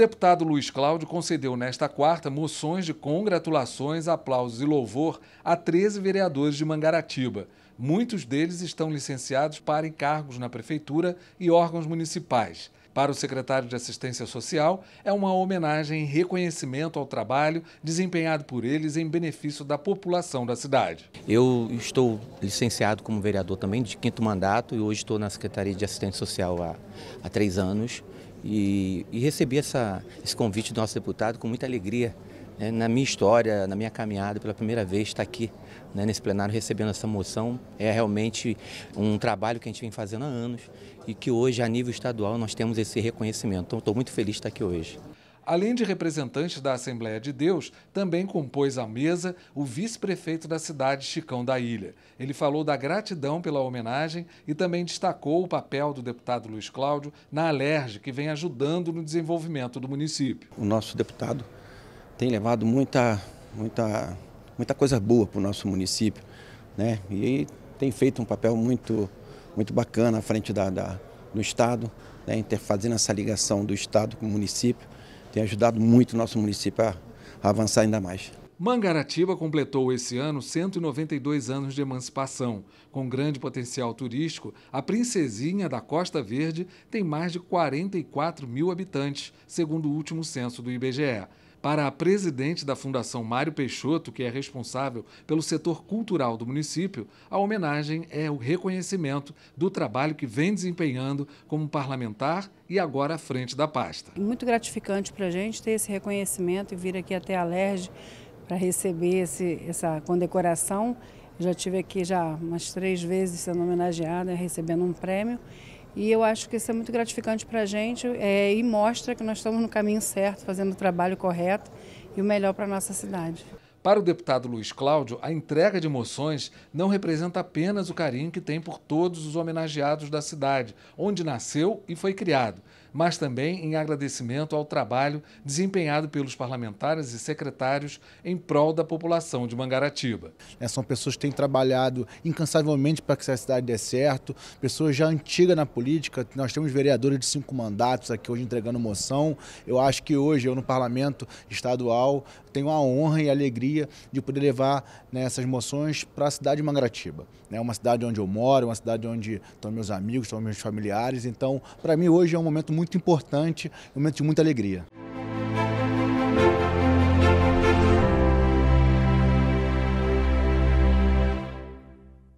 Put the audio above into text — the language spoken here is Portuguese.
deputado Luiz Cláudio concedeu nesta quarta moções de congratulações, aplausos e louvor a 13 vereadores de Mangaratiba. Muitos deles estão licenciados para encargos na prefeitura e órgãos municipais. Para o secretário de Assistência Social, é uma homenagem em reconhecimento ao trabalho desempenhado por eles em benefício da população da cidade. Eu estou licenciado como vereador também de quinto mandato e hoje estou na Secretaria de Assistência Social há, há três anos e, e recebi essa, esse convite do nosso deputado com muita alegria. Né? Na minha história, na minha caminhada, pela primeira vez estar tá aqui né, nesse plenário recebendo essa moção é realmente um trabalho que a gente vem fazendo há anos e que hoje, a nível estadual, nós temos esse reconhecimento. Então, estou muito feliz de estar aqui hoje. Além de representantes da Assembleia de Deus, também compôs a mesa o vice-prefeito da cidade, Chicão da Ilha. Ele falou da gratidão pela homenagem e também destacou o papel do deputado Luiz Cláudio na Alerj, que vem ajudando no desenvolvimento do município. O nosso deputado tem levado muita, muita, muita coisa boa para o nosso município, né? E tem feito um papel muito, muito bacana à frente da, da do Estado, né? fazendo essa ligação do Estado com o município tem ajudado muito o nosso município a, a avançar ainda mais. Mangaratiba completou esse ano 192 anos de emancipação. Com grande potencial turístico, a princesinha da Costa Verde tem mais de 44 mil habitantes, segundo o último censo do IBGE. Para a presidente da Fundação Mário Peixoto, que é responsável pelo setor cultural do município, a homenagem é o reconhecimento do trabalho que vem desempenhando como parlamentar e agora à frente da pasta. Muito gratificante para a gente ter esse reconhecimento e vir aqui até a LERJ para receber esse, essa condecoração. Já tive aqui já umas três vezes sendo homenageada, recebendo um prêmio. E eu acho que isso é muito gratificante para a gente é, e mostra que nós estamos no caminho certo, fazendo o trabalho correto e o melhor para a nossa cidade. Para o deputado Luiz Cláudio, a entrega de moções não representa apenas o carinho que tem por todos os homenageados da cidade, onde nasceu e foi criado, mas também em agradecimento ao trabalho desempenhado pelos parlamentares e secretários em prol da população de Mangaratiba. É, são pessoas que têm trabalhado incansavelmente para que essa cidade dê certo, pessoas já antigas na política. Nós temos vereadores de cinco mandatos aqui hoje entregando moção. Eu acho que hoje eu, no parlamento estadual, tenho a honra e a alegria de poder levar né, essas moções para a cidade de Mangaratiba. É uma cidade onde eu moro, uma cidade onde estão meus amigos, estão meus familiares. Então, para mim, hoje é um momento muito muito importante, um momento de muita alegria.